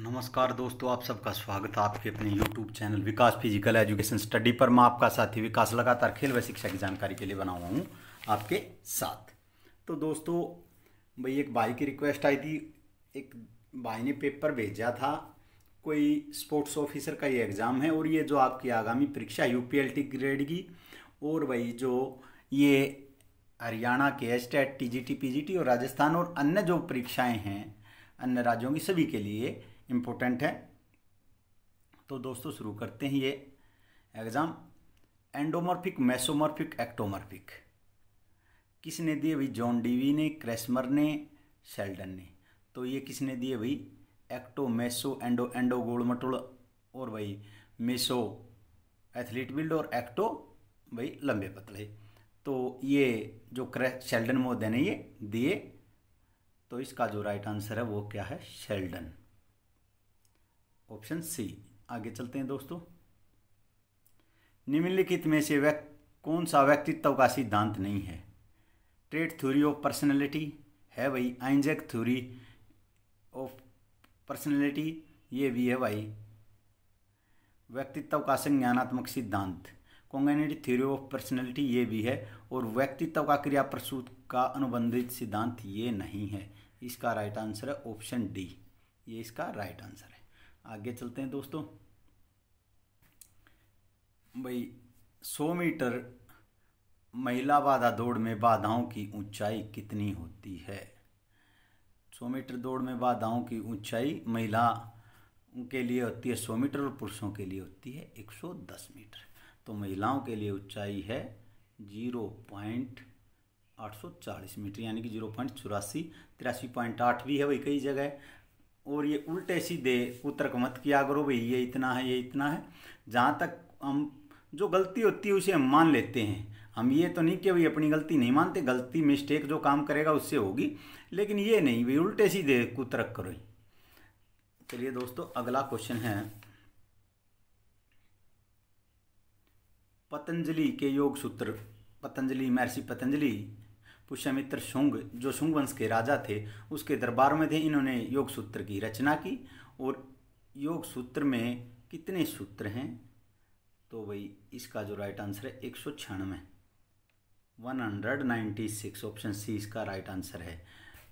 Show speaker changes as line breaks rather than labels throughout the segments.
नमस्कार दोस्तों आप सबका स्वागत है आपके अपने YouTube channel Vikas physical education study पर मैं आपका साथी विकास लगातार खेल व शिक्षा की जानकारी के लिए बना हुआ हूँ आपके साथ तो दोस्तों भाई एक भाई की रिक्वेस्ट आई थी एक भाई ने पेपर भेजा था कोई स्पोर्ट्स ऑफिसर का ये एग्ज़ाम है और ये जो आपकी आगामी परीक्षा यू पी ग्रेड की और भाई जो ये हरियाणा के एस टेट टी जी और राजस्थान और अन्य जो परीक्षाएँ हैं अन्य राज्यों की सभी के लिए इम्पोर्टेंट है तो दोस्तों शुरू करते हैं ये एग्ज़ाम एंडोमॉर्फिक मेसोमॉर्फिक एक्टोमॉर्फिक किसने दिए भाई जॉन डीवी ने क्रेसमर ने सेल्डन ने तो ये किसने दिए भाई एक्टो मेसो एंडो एंडो गोल और भाई मेसो एथलीट बिल्ड और एक्टो भाई लंबे पतले तो ये जो क्रे शेल्डन मोदे ने ये दिए तो इसका जो राइट आंसर है वो क्या है शेल्डन ऑप्शन सी आगे चलते हैं दोस्तों निम्नलिखित में से व्यक्त कौन सा व्यक्तित्व का सिद्धांत नहीं है ट्रेड थ्योरी ऑफ पर्सनैलिटी है भाई आइंजेक थ्योरी ऑफ पर्सनैलिटी ये भी है भाई व्यक्तित्व का संज्ञानात्मक सिद्धांत कॉन्गेनिटी थ्योरी ऑफ पर्सनैलिटी ये भी है और व्यक्तित्व का क्रिया प्रसूत का अनुबंधित सिद्धांत ये नहीं है इसका राइट आंसर है ऑप्शन डी ये इसका राइट आंसर है आगे चलते हैं दोस्तों भाई 100 मीटर महिला बाधा दौड़ में बाधाओं की ऊंचाई कितनी होती है 100 मीटर दौड़ में बाधाओं की ऊंचाई महिला के लिए होती है 100 मीटर और पुरुषों के लिए होती है 110 मीटर तो महिलाओं के लिए ऊंचाई है 0.840 मीटर यानी कि जीरो पॉइंट चौरासी तिरासी पॉइंट आठ भी है वही कई जगह और ये उल्टे सीधे को मत किया करो भाई ये इतना है ये इतना है जहाँ तक हम जो गलती होती है उसे हम मान लेते हैं हम ये तो नहीं कि भाई अपनी गलती नहीं मानते गलती मिस्टेक जो काम करेगा उससे होगी लेकिन ये नहीं भाई उल्टे सीधे कुतरक करो चलिए दोस्तों अगला क्वेश्चन है पतंजलि के योग सूत्र पतंजलि महर्षि पतंजलि पुष्यमित्र शुंग जो शुंग वंश के राजा थे उसके दरबार में थे इन्होंने योग सूत्र की रचना की और योग सूत्र में कितने सूत्र हैं तो भाई इसका जो राइट आंसर है एक सौ छियानवे one hundred ninety six option C इसका राइट आंसर है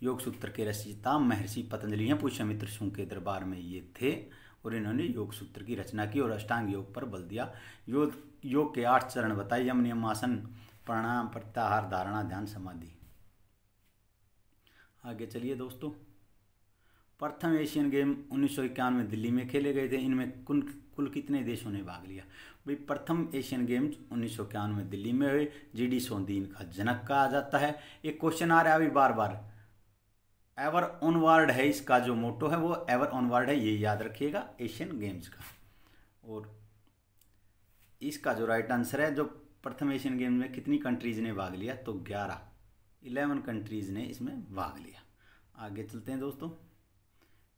योग सूत्र के रचयिता महर्षि पतंजलि हैं पुष्यमित्र शुंग के दरबार में ये थे और इन्होंने योग सूत्र की रचना की और अष्टांग योग पर बल दिया योग योग के आठ चरण बताए यम आसन प्रणाम प्रत्याहार धारणा ध्यान समाधि आगे चलिए दोस्तों प्रथम एशियन गेम उन्नीस में दिल्ली में खेले गए थे इनमें कुल कुल कितने देशों ने भाग लिया भाई प्रथम एशियन गेम्स उन्नीस में दिल्ली में हुए जी डी सोंदी इनका जनक कहा जाता है एक क्वेश्चन आ रहा है अभी बार बार एवर ऑनवर्ड है इसका जो मोटो है वो एवर ऑनवर्ड है ये याद रखिएगा एशियन गेम्स का और इसका जो राइट आंसर है जो प्रथम एशियन गेम में कितनी कंट्रीज़ ने भाग लिया तो ग्यारह इलेवन कंट्रीज़ ने इसमें भाग लिया आगे चलते हैं दोस्तों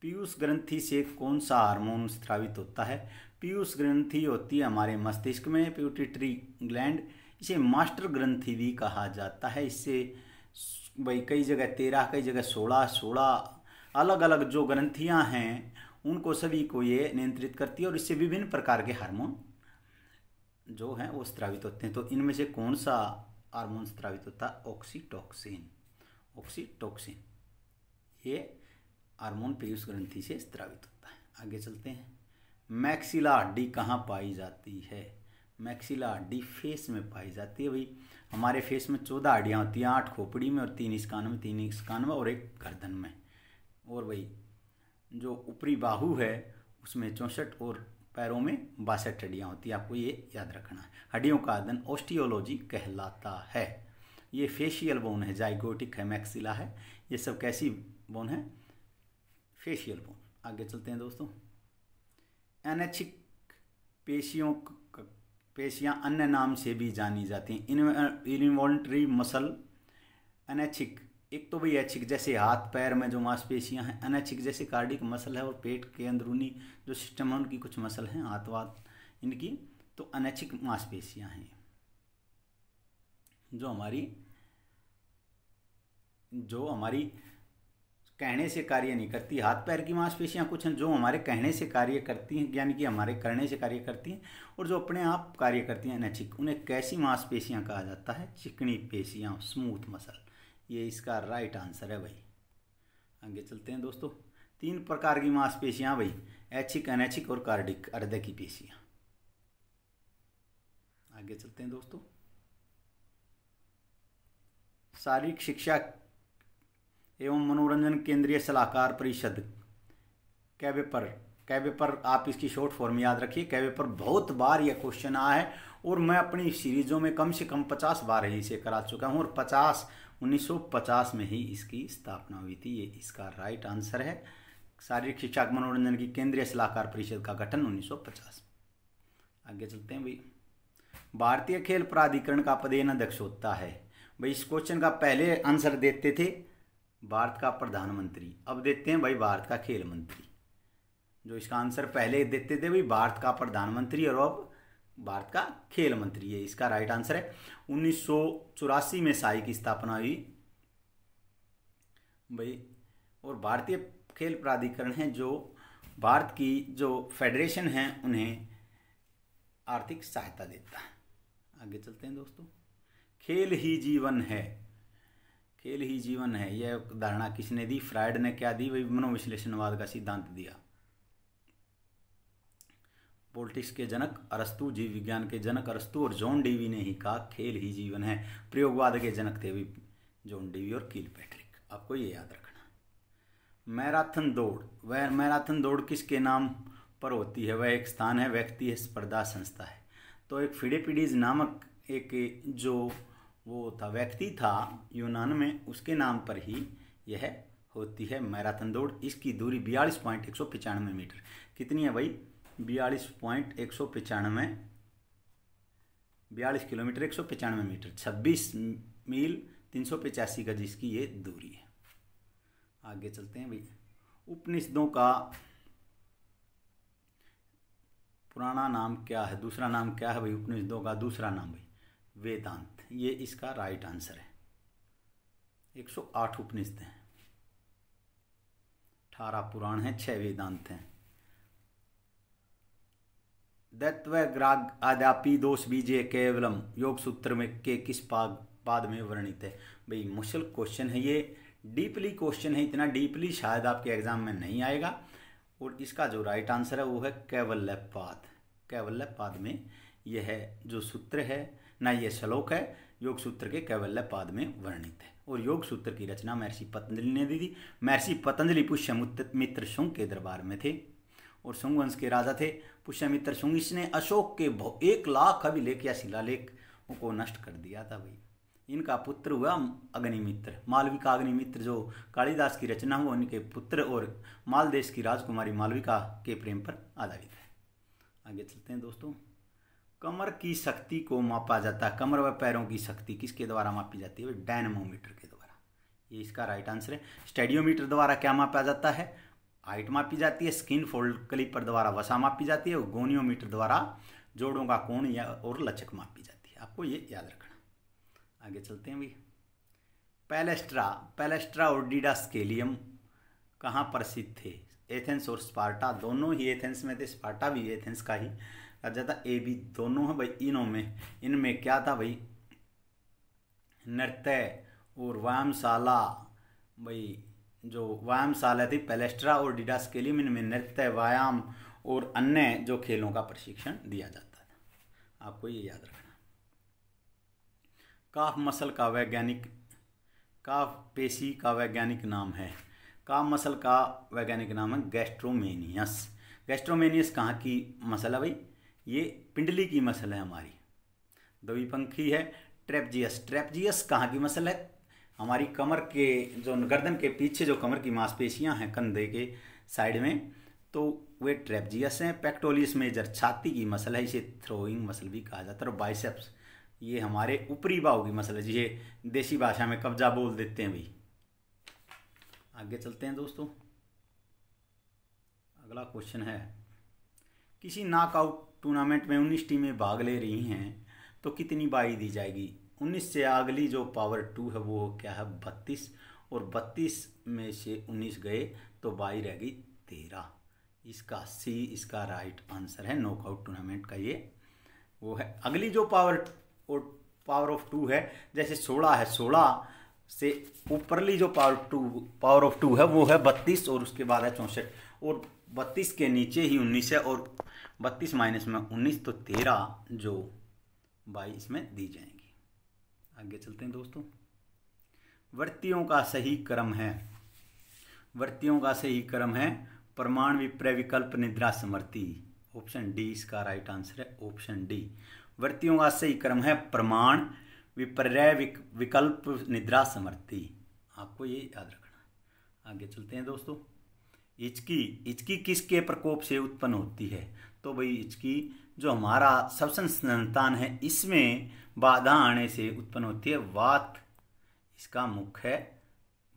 पीयूष ग्रंथि से कौन सा हार्मोन स्त्रावित होता है पीयूष ग्रंथि होती है हमारे मस्तिष्क में प्यूटिट्री ग्लैंड इसे मास्टर ग्रंथि भी कहा जाता है इससे भाई कई जगह तेरह कई जगह सोलह सोलह अलग अलग जो ग्रंथियाँ हैं उनको सभी को ये नियंत्रित करती है और इससे विभिन्न प्रकार के हार्मोन जो हैं वो स्त्रावित होते हैं तो इनमें से कौन सा हार्मोन स्त्रावित होता है ऑक्सीटोक्सिन ऑक्सीटोक्सिन ये हार्मोन पीयूष ग्रंथि से स्त्रावित होता है आगे चलते हैं मैक्सिला हड्डी कहाँ पाई जाती है मैक्सिला हड्डी फेस में पाई जाती है भाई हमारे फेस में चौदह हड्डियाँ होती हैं आठ खोपड़ी में और तीन स्कान में तीन स्कान में और एक गर्दन में और भाई जो ऊपरी बाहू है उसमें चौंसठ और पैरों में बासठ हड्डियाँ होती हैं आपको ये याद रखना है हड्डियों का आदन ऑस्टियोलॉजी कहलाता है ये फेशियल बोन है जाइगोटिक है मैक्सिला है ये सब कैसी बोन है फेशियल बोन आगे चलते हैं दोस्तों एनेचिक पेशियों पेशियाँ अन्य नाम से भी जानी जाती हैं इन्वेंट्री मसल एनेचिक एक तो भाई ऐच्छिक जैसे हाथ पैर में जो मांसपेशियां हैं अनैच्छिक जैसे कार्डिक मसल है और पेट के अंदरूनी जो सिस्टम है उनकी कुछ मसल हैं हाथ वात इनकी तो अनैच्छिक मांसपेशियां हैं जो हमारी जो हमारी कहने से कार्य नहीं करती हाथ पैर की मांसपेशियां कुछ हैं जो हमारे कहने से कार्य करती हैं यानी कि हमारे करने से कार्य करती हैं और जो अपने आप कार्य करती हैं अनैच्छिक उन्हें कैसी मांसपेशियां कहा जाता है चिकनी पेशियां स्मूथ मसल ये इसका राइट आंसर है भाई आगे चलते हैं दोस्तों तीन प्रकार की मांसपेशियां भाई ऐच्छिक अनैच्छिक और कार्डिक अर्ध की पेशियां आगे चलते हैं दोस्तों शारीरिक शिक्षा एवं मनोरंजन केंद्रीय सलाहकार परिषद कैबे पर कैबे पर आप इसकी शॉर्ट फॉर्म याद रखिए कैबे पर बहुत बार यह क्वेश्चन आया है और मैं अपनी सीरीजों में कम से कम पचास बार ही इसे करा चुका हूँ और पचास 1950 में ही इसकी स्थापना हुई थी ये इसका राइट आंसर है शारीरिक शिक्षा मनोरंजन की केंद्रीय सलाहकार परिषद का गठन 1950 आगे चलते हैं भाई भारतीय खेल प्राधिकरण का पदेन अध्यक्ष होता है भाई इस क्वेश्चन का पहले आंसर देते थे भारत का प्रधानमंत्री अब देते हैं भाई भारत का खेल मंत्री जो इसका आंसर पहले देते थे भाई भारत का प्रधानमंत्री और अब भारत का खेल मंत्री है इसका राइट आंसर है उन्नीस में साई की स्थापना हुई भाई और भारतीय खेल प्राधिकरण है जो भारत की जो फेडरेशन है उन्हें आर्थिक सहायता देता है आगे चलते हैं दोस्तों खेल ही जीवन है खेल ही जीवन है यह धारणा किसने दी फ्राइड ने क्या दी वही मनोविश्लेषणवाद का सिद्धांत दिया पॉलिटिक्स के जनक अरस्तु जीव विज्ञान के जनक अरस्तु और जॉन डीवी ने ही कहा खेल ही जीवन है प्रयोगवाद के जनक थे भी जॉन डीवी और कील पैट्रिक आपको ये याद रखना मैराथन दौड़ वह मैराथन दौड़ किसके नाम पर होती है वह एक स्थान है व्यक्ति है स्पर्धा संस्था है तो एक फिडेपिडीज नामक एक जो वो था व्यक्ति था यूनान में उसके नाम पर ही यह होती है मैराथन दौड़ इसकी दूरी बयालीस पॉइंट एक सौ पचानवे मीटर कितनी है भाई बयालीस पॉइंट एक सौ पचानवे बयालीस किलोमीटर एक सौ पचानवे मीटर छब्बीस मील तीन सौ पचासी गज इसकी ये दूरी है आगे चलते हैं भैया उपनिषदों का पुराना नाम क्या है दूसरा नाम क्या है भाई उपनिषदों का दूसरा नाम भाई वेदांत ये इसका राइट आंसर है 108 उपनिषद हैं अठारह पुराण हैं छः वेदांत हैं दत्व ग्राग दोष बीजे केवलम योग सूत्र में के किस पाग पाद में वर्णित है भाई मुश्किल क्वेश्चन है ये डीपली क्वेश्चन है इतना डीपली शायद आपके एग्जाम में नहीं आएगा और इसका जो राइट आंसर है वो है कैवल्य पाद कैवल्य पाद में यह है जो सूत्र है ना ये श्लोक है योग सूत्र के कैवल्य पाद में वर्णित है और योग सूत्र की रचना महर्षि पतंजलि ने दी थी महर्षि पतंजलि पुष्य मित्र शुंग के दरबार में थे और शुंग वंश के राजा थे पुष्यमित्र शुंगिस ने अशोक के एक लाख अभिलेख या शिलालेख को नष्ट कर दिया था भाई इनका पुत्र हुआ अग्निमित्र मालविका अग्निमित्र जो कालिदास की रचना हुआ उनके पुत्र और मालदेश की राजकुमारी मालविका के प्रेम पर आधारित है आगे चलते हैं दोस्तों कमर की शक्ति को मापा जाता है कमर व पैरों की शक्ति किसके द्वारा मापी जाती है डायनमोमीटर के द्वारा ये इसका राइट आंसर है स्टेडियोमीटर द्वारा क्या मापा जाता है हाइट मापी जाती है स्किन फोल्ड क्लिपर द्वारा वसा मापी जाती है और गोनियोमीटर द्वारा जोड़ों का कोण या और लचक मापी जाती है आपको ये याद रखना आगे चलते हैं भैया पैलेस्ट्रा पैलेस्ट्रा और डीडा स्केलियम कहाँ प्रसिद्ध थे एथेंस और स्पार्टा दोनों ही एथेंस में थे स्पार्टा भी एथेंस का ही राजा था ए बी दोनों हैं भाई इनों में इनमें क्या था भाई नृत्य और व्यायामशाला भाई जो व्यायामशाला थी पेलेस्ट्रा और डिडा के इनमें नृत्य व्यायाम और अन्य जो खेलों का प्रशिक्षण दिया जाता था आपको ये याद रखना काफ मसल का वैज्ञानिक काफ पेशी का वैज्ञानिक नाम है काफ मसल का वैज्ञानिक नाम है गैस्ट्रोमेनियस गैस्ट्रोमेनियस कहाँ की मसल है भाई ये पिंडली की मसल है हमारी पंखी है ट्रेपजियस ट्रेपजियस कहाँ की मसल है हमारी कमर के जो गर्दन के पीछे जो कमर की मांसपेशियां हैं कंधे के साइड में तो वे ट्रेपजियस हैं पेक्टोलिस मेजर छाती की मसल है इसे थ्रोइंग मसल भी कहा जाता है और बाइसेप्स ये हमारे ऊपरी बाहु की मसल है जिसे देसी भाषा में कब्जा बोल देते हैं भाई आगे चलते हैं दोस्तों अगला क्वेश्चन है किसी नाकआउट टूर्नामेंट में उन्नीस टीमें भाग ले रही हैं तो कितनी बाई दी जाएगी उन्नीस से अगली जो पावर टू है वो क्या है बत्तीस और बत्तीस में से उन्नीस गए तो बाई रह गई तेरह इसका सी इसका राइट आंसर है नॉकआउट टूर्नामेंट का ये वो है अगली जो पावर और पावर ऑफ टू है जैसे सोलह है सोलह से ऊपरली जो power two power of two है वो है बत्तीस और उसके बाद है चौंसठ और बत्तीस के नीचे ही उन्नीस है और बत्तीस माइनस में उन्नीस तो तेरह जो बाई इसमें दी जाएंगी आगे चलते हैं दोस्तों वर्तियों का सही क्रम है वर्तियों का सही क्रम है प्रमाण विप्रय विकल्प निद्रा समर्थि ऑप्शन डी इसका राइट आंसर है ऑप्शन डी वर्तियों का सही क्रम है प्रमाण विपर्य विकल्प निद्रा समर्थि आपको ये याद रखना आगे चलते हैं दोस्तों इचकी इचकी किसके प्रकोप से उत्पन्न होती है तो भाई इसकी जो हमारा सबसे संतान है इसमें बाधा आने से उत्पन्न होती है वात इसका मुख्य है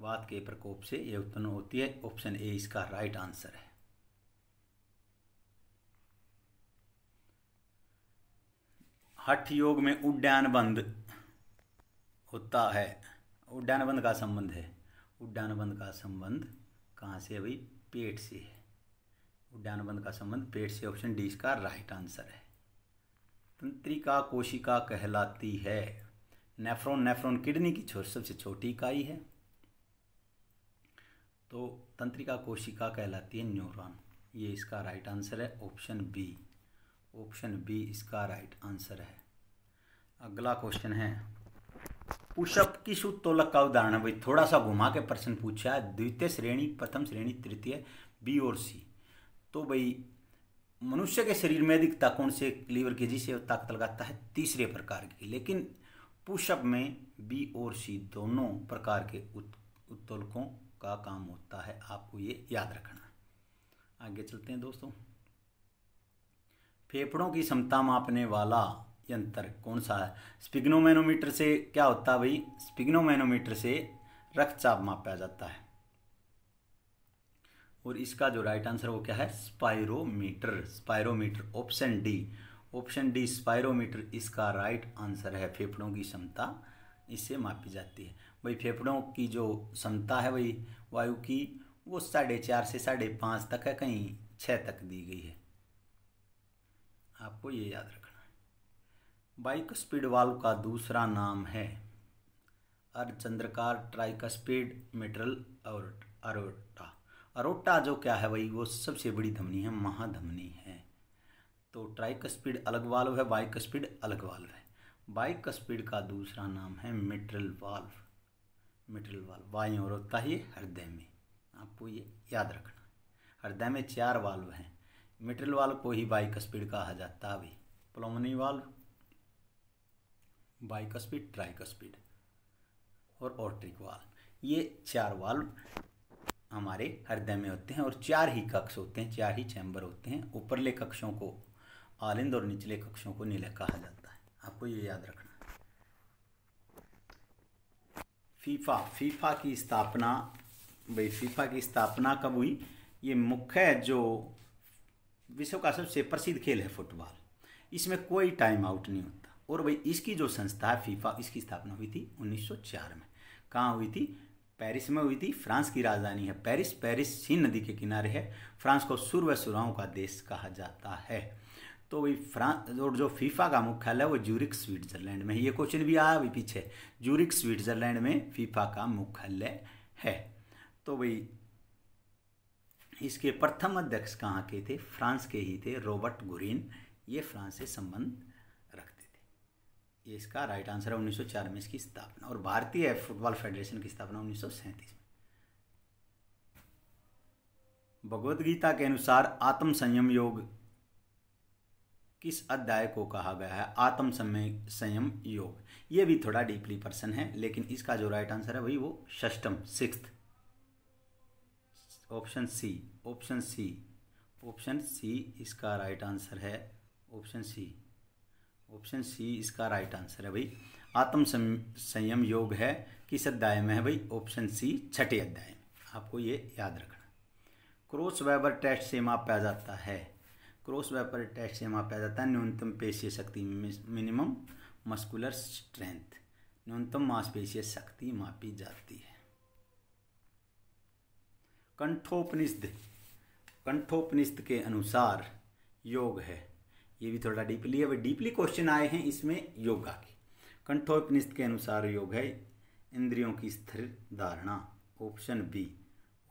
वात के प्रकोप से यह उत्पन्न होती है ऑप्शन ए इसका राइट आंसर है हठ योग में उड्डयन बंद होता है उड्डयन बंद का संबंध है उड्डयन बंद का संबंध कहाँ से है भाई पेट से है उड्डानबंध का संबंध पेट से ऑप्शन डी इसका राइट आंसर है तंत्रिका कोशिका कहलाती है नेफ्रॉन नेफ्रॉन किडनी की छोटी सबसे छोटी इकाई है तो तंत्रिका कोशिका कहलाती है न्यूरॉन ये इसका राइट आंसर है ऑप्शन बी ऑप्शन बी इसका राइट आंसर है अगला क्वेश्चन है पुषप किस उत्तोलक का उदाहरण है भाई थोड़ा सा घुमा के प्रश्न पूछा है द्वितीय श्रेणी प्रथम श्रेणी तृतीय बी और सी तो भाई मनुष्य के शरीर में अधिकता कौन से लीवर के जिसे ताकत लगाता है तीसरे प्रकार की लेकिन पुशअप में बी और सी दोनों प्रकार के उत्तोलकों का काम होता है आपको ये याद रखना आगे चलते हैं दोस्तों फेफड़ों की क्षमता मापने वाला यंत्र कौन सा है स्पिग्नोमैनोमीटर से क्या होता है भाई स्पिग्नोमैनोमीटर से रक्तचाप मापा जाता है और इसका जो राइट आंसर वो क्या है spirometer spirometer option D option D spirometer इसका राइट आंसर है फेफड़ों की क्षमता इससे मापी जाती है भाई फेफड़ों की जो क्षमता है भाई वायु की वो साढ़े चार से साढ़े पाँच तक है कहीं छः तक दी गई है आपको ये याद रखना है बाइक स्पीड वाल्व का दूसरा नाम है अर्धचंद्रकार ट्राइकस्पीड मेटरल और अरोटा अरोटा जो क्या है भाई वो सबसे बड़ी धमनी है महाधमनी है तो ट्राइक का स्पीड अलग वाल्व है बाइक का स्पीड अलग वाल्व है बाइक का स्पीड का दूसरा नाम है मिट्रल वाल्व मिट्रल वाल्व वाई और होता है हृदय में आपको ये याद रखना हृदय में चार वाल्व हैं मिट्रल वाल्व को ही बाइक स्पीड कहा जाता है भाई pulmonary valve bicuspid tricuspid और ऑट्रिक वाल्व ये चार वाल्व हमारे हृदय में होते हैं और चार ही कक्ष होते हैं चार ही चैम्बर होते हैं ऊपरले कक्षों को आलिंद और निचले कक्षों को नीले कहा जाता है आपको ये याद रखना फीफा फीफा की स्थापना भाई फीफा की स्थापना कब हुई ये मुख्य जो विश्व का सबसे प्रसिद्ध खेल है फुटबॉल इसमें कोई टाइम आउट नहीं होता और भाई इसकी जो संस्था है फीफा इसकी स्थापना हुई थी 1904 में कहाँ हुई थी पेरिस में हुई थी फ्रांस की राजधानी है पेरिस पेरिस सीन नदी के किनारे है फ्रांस को सुर व सुराओं का देश कहा जाता है तो वही फ्रांस और जो फीफा का मुख्यालय वो जूरिक स्विट्जरलैंड में है ये क्वेश्चन भी आया अभी पीछे जूरिक स्विट्जरलैंड में फीफा का मुख्यालय है तो वही इसके प्रथम अध्यक्ष कहाँ के थे फ्रांस के ही थे रॉबर्ट गुरीन ये फ्रांस से संबंध ये इसका राइट आंसर है 1904 में इसकी स्थापना और भारतीय फुटबॉल फेडरेशन की स्थापना उन्नीस में भगवत गीता के अनुसार आत्म संयम योग किस अध्याय को कहा गया है आत्म समय संयम योग ये भी थोड़ा डीपली पर्सन है लेकिन इसका जो राइट आंसर है वही वो षष्टम six option C option C option C इसका राइट आंसर है ऑप्शन सी ऑप्शन सी इसका राइट आंसर है भाई आत्म संयम योग है किस अध्याय में है भाई ऑप्शन सी छठे अध्याय में आपको ये याद रखना क्रॉस वेबर टेस्ट से मापा जाता है क्रॉस वेबर टेस्ट से मापा जाता है न्यूनतम पेशीय शक्ति मिनिमम मस्कुलर स्ट्रेंथ न्यूनतम मांसपेशीय शक्ति मापी जाती है कंठोपनिषद कंठोपनिषद के अनुसार योग है ये भी थोड़ा डीपली है वह डीपली क्वेश्चन आए हैं इसमें योगा के कंठोपनिष्ठ के अनुसार योग है इंद्रियों की स्थिर धारणा ऑप्शन बी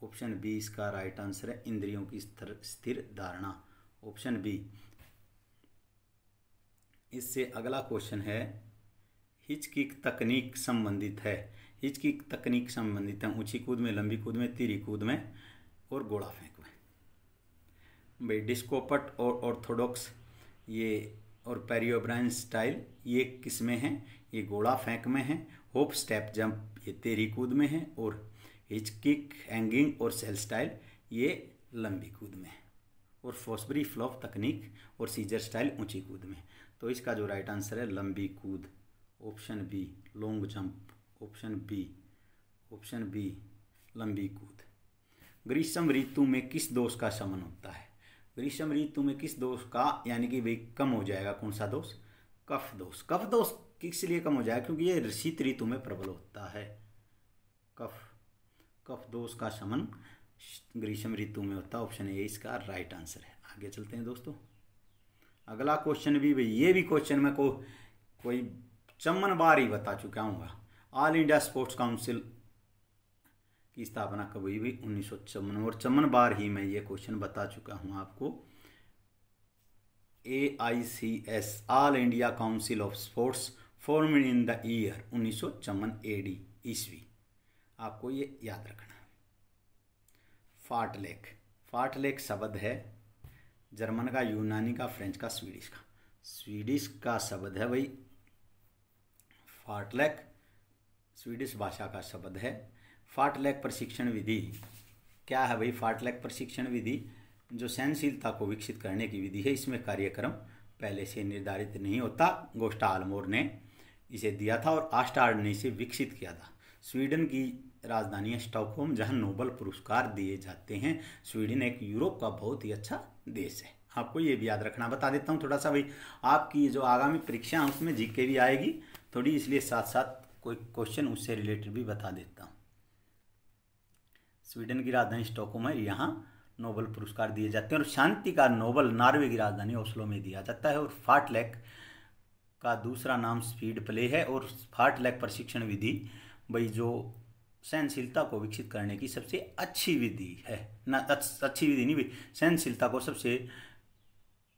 ऑप्शन बी इसका राइट आंसर है इंद्रियों की स्थिर स्थिर धारणा ऑप्शन बी इससे अगला क्वेश्चन है हिचकिक तकनीक संबंधित है हिचकिक तकनीक संबंधित है ऊंची कूद में लंबी कूद में तीरी कूद में और गोड़ा फेंक में भाई डिस्कोपट और ऑर्थोडॉक्स ये और पेरियोब्राइन स्टाइल ये किस में है ये घोड़ा फेंक में है होप स्टेप जंप ये तेरी कूद में है और हिच किक हैंगिंग और सेल स्टाइल ये लंबी कूद में है और फॉस्बरी फ्लॉप तकनीक और सीजर स्टाइल ऊंची कूद में तो इसका जो राइट आंसर है लंबी कूद option B long jump option B option B लंबी कूद ग्रीष्म ऋतु में किस दोष का शमन होता है विषम ऋतु में किस दोष का यानी कि वे कम हो जाएगा कौन सा दोष कफ दोष कफ दोष किस लिए कम हो जाएगा क्योंकि ये शीत ऋतु में प्रबल होता है कफ कफ दोष का शमन ग्रीष्म ऋतु में होता है ऑप्शन ए इसका राइट आंसर है आगे चलते हैं दोस्तों अगला क्वेश्चन भी ये भी क्वेश्चन मैं को कोई चमन बार ही बता चुका हूँ ऑल इंडिया स्पोर्ट्स काउंसिल की स्थापना कब हुई हुई उन्नीस सौ चौवन और चौवन बार ही मैं ये क्वेश्चन बता चुका हूँ आपको A I C S all India council of sports form in the year उन्नीस सौ चौवन ए डी ईस्वी आपको ये याद रखना फाटलेक फाटलेक शब्द है जर्मन का यूनानी का फ्रेंच का स्वीडिश का स्वीडिश का शब्द है भाई फाटलेख स्वीडिश भाषा का शब्द है फाटलैक प्रशिक्षण विधि क्या है भाई फाटलैक प्रशिक्षण विधि जो सहनशीलता को विकसित करने की विधि है इसमें कार्यक्रम पहले से निर्धारित नहीं होता गोष्टा आलमोर ने इसे दिया था और आस्टार्ड ने इसे विकसित किया था स्वीडन की राजधानी स्टॉकहोम जहां नोबल पुरस्कार दिए जाते हैं स्वीडन एक यूरोप का बहुत ही अच्छा देश है आपको ये भी याद रखना बता देता हूँ थोड़ा सा भाई आपकी जो आगामी परीक्षा है उसमें जीके भी आएगी थोड़ी इसलिए साथ साथ कोई क्वेश्चन उससे रिलेटेड भी बता देता हूँ स्वीडन की राजधानी स्टॉकहोम है यहाँ नोबल पुरस्कार दिए जाते हैं और शांति का नोबल नॉर्वे की राजधानी ओस्लो में दिया जाता है और फाटलैक का दूसरा नाम स्पीड प्ले है और फाटलैक प्रशिक्षण विधि भाई जो सहनशीलता को विकसित करने की सबसे अच्छी विधि है ना अच्छी विधि नहीं सहनशीलता को सबसे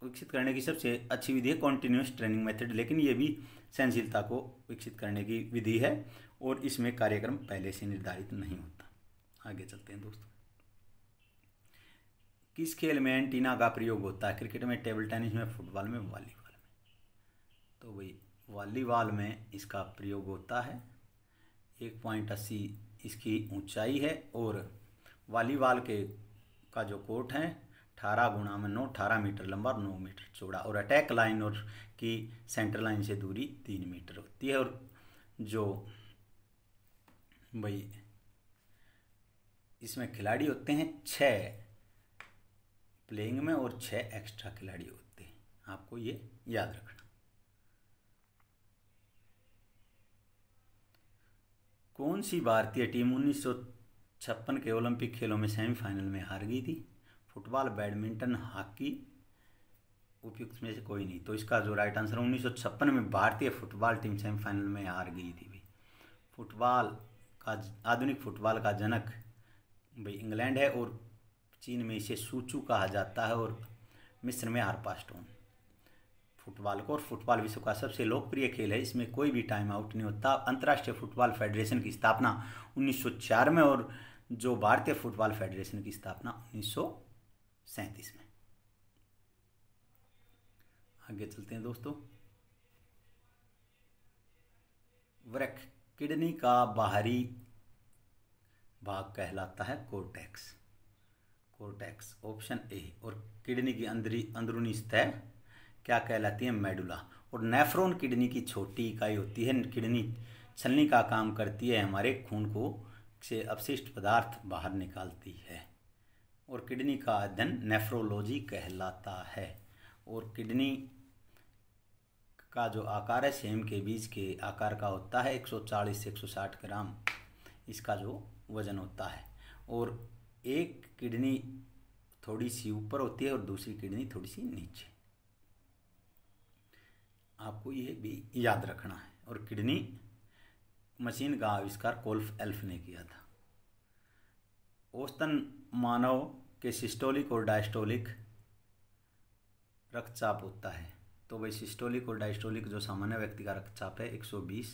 विकसित करने की सबसे अच्छी विधि है कॉन्टीन्यूस ट्रेनिंग मेथड लेकिन ये भी सहनशीलता को विकसित करने की विधि है और इसमें कार्यक्रम पहले से निर्धारित नहीं होता आगे चलते हैं दोस्तों किस खेल में एंटीना का प्रयोग होता है क्रिकेट में टेबल टेनिस में फुटबॉल में वॉलीबॉल में तो भाई वॉलीबॉल में इसका प्रयोग होता है एक पॉइंट अस्सी इसकी ऊंचाई है और वॉलीबॉल के का जो कोर्ट है अठारह गुणा में नौ अठारह मीटर लंबा नौ मीटर चौड़ा और अटैक लाइन और की सेंटर लाइन से दूरी तीन मीटर होती है और जो भाई इसमें खिलाड़ी होते हैं छ प्लेइंग में और छः एक्स्ट्रा खिलाड़ी होते हैं आपको ये याद रखना कौन सी भारतीय टीम उन्नीस छप्पन के ओलंपिक खेलों में सेमीफाइनल में हार गई थी फुटबॉल बैडमिंटन हॉकी उपयुक्त में से कोई नहीं तो इसका जो राइट आंसर उन्नीस सौ में भारतीय फुटबॉल टीम सेमीफाइनल में हार गई थी भाई फुटबॉल का आधुनिक फुटबॉल का जनक भाई इंग्लैंड है और चीन में इसे सूचू कहा जाता है और मिस्र में आरपास्टोन फुटबॉल को और फुटबॉल विश्व का सबसे लोकप्रिय खेल है इसमें कोई भी टाइम आउट नहीं होता अंतर्राष्ट्रीय फुटबॉल फेडरेशन की स्थापना उन्नीस में और जो भारतीय फुटबॉल फेडरेशन की स्थापना उन्नीस में आगे चलते हैं दोस्तों वृक्ष किडनी का बाहरी भाग कहलाता है कोर्टेक्स कोर्टेक्स ऑप्शन ए और किडनी की अंदरी अंदरूनी सतह क्या कहलाती है मेडुला और नेफ्रोन किडनी की छोटी इकाई होती है किडनी छलनी का काम करती है हमारे खून को से अपशिष्ट पदार्थ बाहर निकालती है और किडनी का अध्ययन नेफ्रोलॉजी कहलाता है और किडनी का जो आकार है सेम के बीज के आकार का होता है 140 से 160 ग्राम इसका जो वज़न होता है और एक किडनी थोड़ी सी ऊपर होती है और दूसरी किडनी थोड़ी सी नीचे आपको ये भी याद रखना है और किडनी मशीन का आविष्कार कोल्फ एल्फ ने किया था औसतन मानव के सिस्टोलिक और डायस्टोलिक रक्तचाप होता है तो वही सिस्टोलिक और डायस्टोलिक जो सामान्य व्यक्ति का रक्तचाप है 120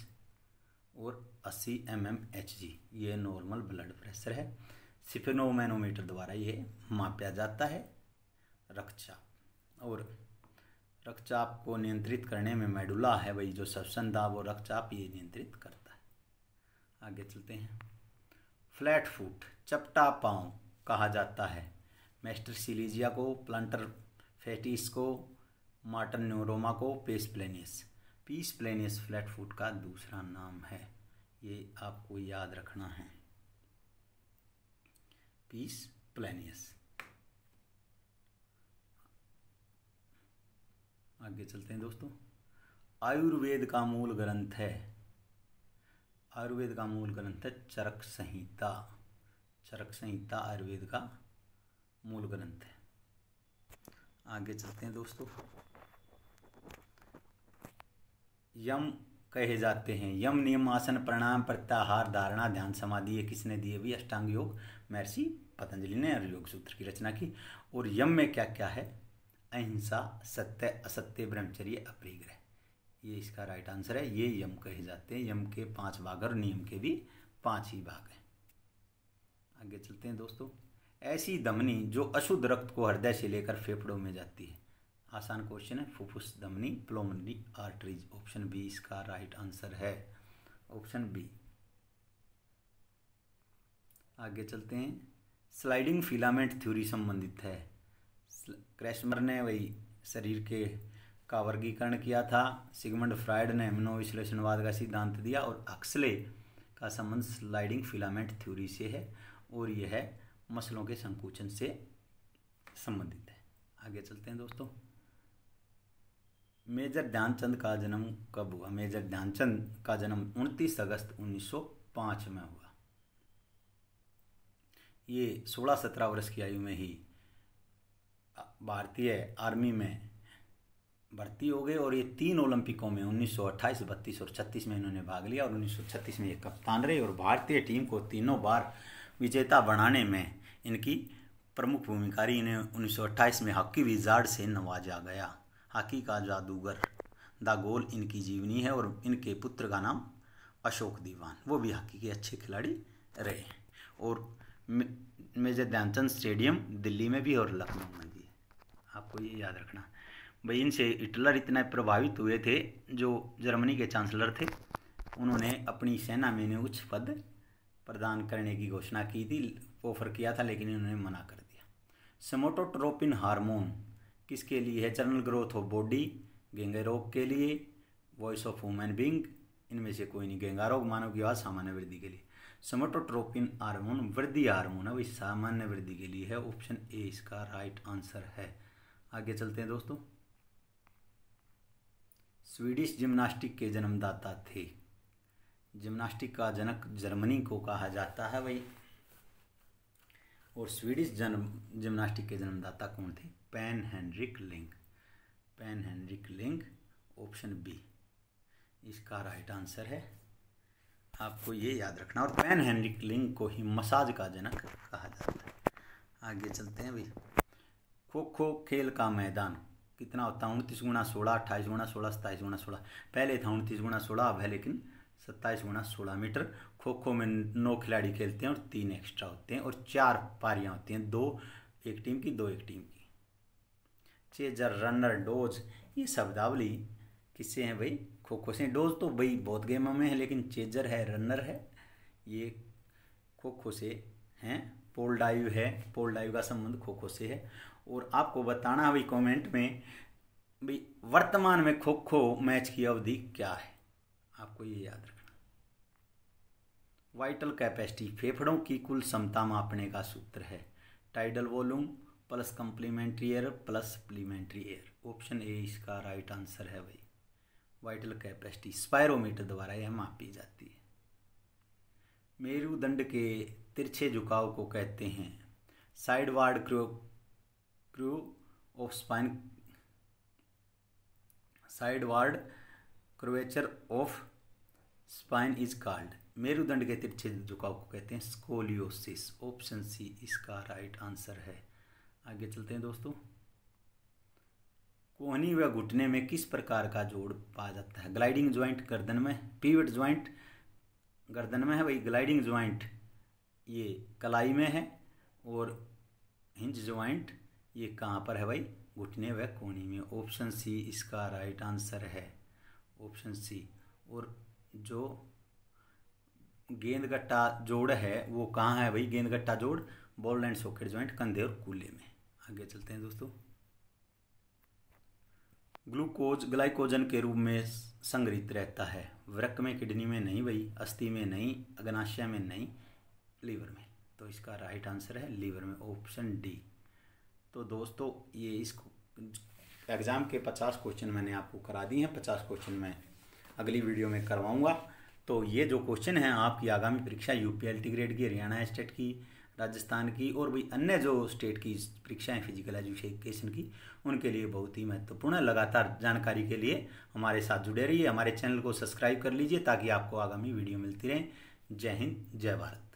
और 80 एम एम एच जी ये नॉर्मल ब्लड प्रेशर है सिफेनोमैनोमीटर द्वारा ये मापा जाता है रक्तचाप और रक्तचाप को नियंत्रित करने में मेडुला है भाई जो सबसन दाब और रक्तचाप ये नियंत्रित करता है आगे चलते हैं फ्लैट फूट चपटा पाँव कहा जाता है मेस्टर सिलीजिया को प्लांटर फेटिस को मार्टन न्यूरोमा को पेस्प्लेनियस पीस प्लेनियस फ्लैट फुट का दूसरा नाम है ये आपको याद रखना है पीस प्लेनियस आगे चलते हैं दोस्तों आयुर्वेद का मूल ग्रंथ है आयुर्वेद का मूल ग्रंथ है चरक संहिता चरक संहिता आयुर्वेद का मूल ग्रंथ है आगे चलते हैं दोस्तों यम कहे जाते हैं यम नियम आसन प्रणाम प्रत्याहार धारणा ध्यान समाधि ये किसने दिए भी अष्टांग योग महर्षि पतंजलि ने और योग सूत्र की रचना की और यम में क्या क्या है अहिंसा सत्य असत्य ब्रह्मचर्य अपरिग्रह ये इसका राइट आंसर है ये यम कहे जाते हैं यम के पांच भाग और नियम के भी पांच ही भाग हैं आगे चलते हैं दोस्तों ऐसी दमनी जो अशुद्ध रक्त को हृदय से लेकर फेफड़ों में जाती है आसान क्वेश्चन है फुफ्फुस धमनी प्लोमनरी आर्टरीज ऑप्शन बी इसका राइट आंसर है ऑप्शन बी आगे चलते हैं स्लाइडिंग फिलामेंट थ्योरी संबंधित है क्रैशमर ने वही शरीर के का वर्गीकरण किया था सिगमंड फ्राइड ने मनोविश्लेषणवाद का सिद्धांत दिया और अक्सले का संबंध स्लाइडिंग फिलामेंट थ्योरी से है और यह मसलों के संकुचन से संबंधित है आगे चलते हैं दोस्तों मेजर ध्यानचंद का जन्म कब हुआ मेजर ध्यानचंद का जन्म 29 अगस्त 1905 में हुआ ये 16-17 वर्ष की आयु में ही भारतीय आर्मी में भर्ती हो गए और ये तीन ओलंपिकों में 1928, 32 और 36 में इन्होंने भाग लिया और 1936 में ये कप्तान रहे और भारतीय टीम को तीनों बार विजेता बनाने में इनकी प्रमुख भूमिका रही इन्हें 1928 में हॉकी विजार्ड से नवाजा गया हॉकी का जादूगर द गोल इनकी जीवनी है और इनके पुत्र का नाम अशोक दीवान वो भी हॉकी के अच्छे खिलाड़ी रहे और मेजर ध्यानचंद स्टेडियम दिल्ली में भी और लखनऊ में भी आपको ये याद रखना भाई इनसे हिटलर इतने प्रभावित हुए थे जो जर्मनी के चांसलर थे उन्होंने अपनी सेना में उच्च पद प्रदान करने की घोषणा की थी ऑफर किया था लेकिन उन्होंने मना कर दिया समोटोट्रोपिन हार्मोन किसके लिए है जनरल ग्रोथ ऑफ बॉडी गेंगे रोग के लिए वॉइस ऑफ वुमेन बींग इनमें से कोई नहीं गेंगा रोग मानव की आवाज सामान्य वृद्धि के लिए समटोट्रोपिन हारमोन वृद्धि हारमोन है वही सामान्य वृद्धि के लिए है ऑप्शन ए इसका राइट आंसर है आगे चलते हैं दोस्तों स्वीडिश जिम्नास्टिक के जन्मदाता थे जिम्नास्टिक का जनक जर्मनी को कहा जाता है भाई और स्वीडिश जन्म जिम्नास्टिक के जन्मदाता कौन थे Per Henrik Ling Per Henrik Ling option B इसका राइट आंसर है आपको ये याद रखना और पैन हैंनरिक लिंक को ही मसाज का जनक कहा जाता है आगे चलते हैं भाई खो खो खेल का मैदान कितना होता है उनतीस गुणा सोलह अट्ठाईस गुणा सोलह सत्ताईस गुणा सोलह पहले था उनतीस गुणा सोलह अब है लेकिन सत्ताईस गुणा सोलह मीटर खो खो में नौ खिलाड़ी खेलते हैं और तीन एक्स्ट्रा होते हैं और चार पारियाँ होती हैं दो एक टीम की दो एक टीम की चेजर रनर डोज ये शब्दावली किससे हैं भाई खो खो से डोज तो भाई बहुत गेमों में है लेकिन चेजर है रनर है ये खो खो से हैं पोल डाइव है पोल डाइव का संबंध खो खो से है और आपको बताना है भाई कॉमेंट में भाई वर्तमान में खो खो मैच की अवधि क्या है आपको ये याद रखना वाइटल कैपेसिटी फेफड़ों की कुल क्षमता मापने का सूत्र है tidal volume plus complementary air plus supplementary air option A इसका राइट आंसर है भाई वाइटल कैपेसिटी स्पायरोमीटर द्वारा यह मापी जाती है मेरुदंड के तिरछे झुकाव को कहते हैं sideward crow of spine sideward curvature of spine is called मेरुदंड के तिरछे झुकाव को कहते हैं स्कोलियोसिस ऑप्शन सी इसका राइट आंसर है आगे चलते हैं दोस्तों कोहनी व घुटने में किस प्रकार का जोड़ पाया जाता है ग्लाइडिंग ज्वाइंट गर्दन में पीवट ज्वाइंट गर्दन में है वही ग्लाइडिंग ज्वाइंट ये कलाई में है और हिंज ज्वाइंट ये कहाँ पर है भाई घुटने व कोहनी में ऑप्शन सी इसका राइट आंसर है ऑप्शन सी और जो गेंद जोड़ है वो कहाँ है भाई गेंद गट्टा जोड़ बॉल एंड सॉकेट ज्वाइंट कंधे और कूले में आगे चलते हैं दोस्तों ग्लूकोज ग्लाइकोजन के रूप में संग्रहित रहता है वृक में किडनी में नहीं भाई अस्थि में नहीं अग्नाशय में नहीं लीवर में तो इसका राइट आंसर है लीवर में ऑप्शन डी तो दोस्तों ये इस एग्ज़ाम के पचास क्वेश्चन मैंने आपको करा दिए हैं पचास क्वेश्चन मैं अगली वीडियो में करवाऊंगा तो ये जो क्वेश्चन है आपकी आगामी परीक्षा यू ग्रेड की हरियाणा स्टेट की राजस्थान की और भी अन्य जो स्टेट की परीक्षाएं फिजिकल एजुकेशन की उनके लिए बहुत ही महत्वपूर्ण है लगातार जानकारी के लिए हमारे साथ जुड़े रहिए हमारे चैनल को सब्सक्राइब कर लीजिए ताकि आपको आगामी वीडियो मिलती रहें जय हिंद जय भारत